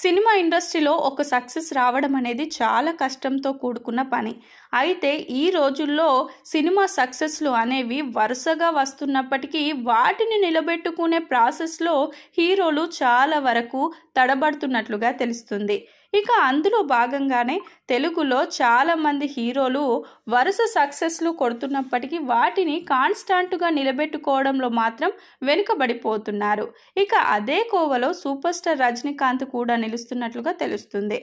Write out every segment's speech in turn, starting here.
cinema ఇండస్ట్రీలో ఒక success రావడం అనేది చాలా కష్టంతో కూడుకున్న పని అయితే ఈ రోజుల్లో సినిమా సక్సెస్లు అనేవి వరుసగా వస్తున్నప్పటికీ వాటిని నిలబెట్టుకునే ప్రాసెస్లో హీరోలు చాలా వరకు తడబడుతున్నట్లుగా తెలుస్తుంది ఇక అందులో భాగంగానే తెలుగులో చాలామంది హీరోలు వరుస సక్సెస్లు కొడుతున్నప్పటికీ వాటిని కాన్స్టాంట్గా నిలబెట్టుకోవడంలో మాత్రం వెనుకబడిపోతున్నారు ఇక అదే కోవలో సూపర్ స్టార్ రజనీకాంత్ కూడా నిలుస్తున్నట్లుగా తెలుస్తుంది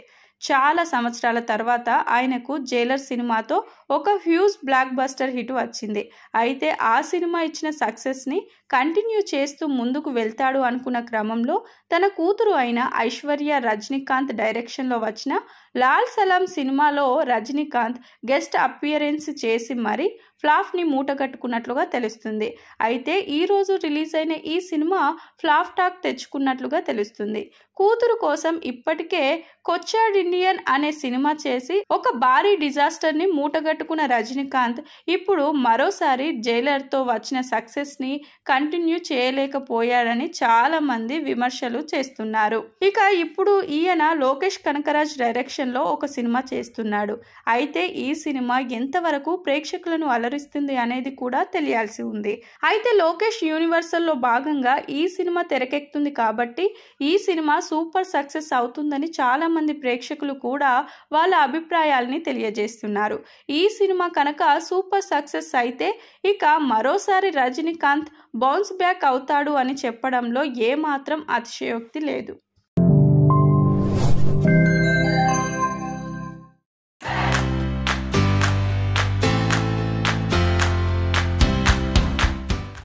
చాలా సంవత్సరాల తర్వాత ఆయనకు జైలర్ సినిమాతో ఒక హ్యూజ్ బ్లాక్ బస్టర్ హిట్ వచ్చింది అయితే ఆ సినిమా ఇచ్చిన సక్సెస్ని కంటిన్యూ చేస్తూ ముందుకు వెళ్తాడు అనుకున్న క్రమంలో తన కూతురు అయిన ఐశ్వర్య రజనీకాంత్ డైరెక్షన్లో వచ్చిన లాల్ సలాం సినిమాలో రజనీకాంత్ గెస్ట్ అపియరెన్స్ చేసి మరి ఫ్లాఫ్ని మూట కట్టుకున్నట్లుగా తెలుస్తుంది అయితే ఈరోజు రిలీజ్ అయిన ఈ సినిమా ఫ్లాఫ్ టాక్ తెచ్చుకున్నట్లుగా తెలుస్తుంది కూతురు కోసం ఇప్పటికే కొచ్చాడ్ ఇండియన్ అనే సినిమా చేసి ఒక భారీ డిజాస్టర్ని మూటగట్టుకున్న రజనీకాంత్ ఇప్పుడు మరోసారి జైలర్తో వచ్చిన సక్సెస్ని కంటిన్యూ చేయలేకపోయాడని చాలామంది విమర్శలు చేస్తున్నారు ఇక ఇప్పుడు ఈయన లోకేష్ కనకరాజ్ డైరెక్షన్లో ఒక సినిమా చేస్తున్నాడు అయితే ఈ సినిమా ఎంతవరకు ప్రేక్షకులను అల అలరిస్తుంది అనేది కూడా తెలియాల్సి ఉంది అయితే లోకేష్ యూనివర్సల్లో భాగంగా ఈ సినిమా తెరకెక్కుతుంది కాబట్టి ఈ సినిమా సూపర్ సక్సెస్ అవుతుందని చాలామంది ప్రేక్షకులు కూడా వాళ్ళ అభిప్రాయాల్ని తెలియజేస్తున్నారు ఈ సినిమా కనుక సూపర్ సక్సెస్ అయితే ఇక మరోసారి రజనీకాంత్ బౌన్స్ బ్యాక్ అవుతాడు అని చెప్పడంలో ఏమాత్రం అతిశయోక్తి లేదు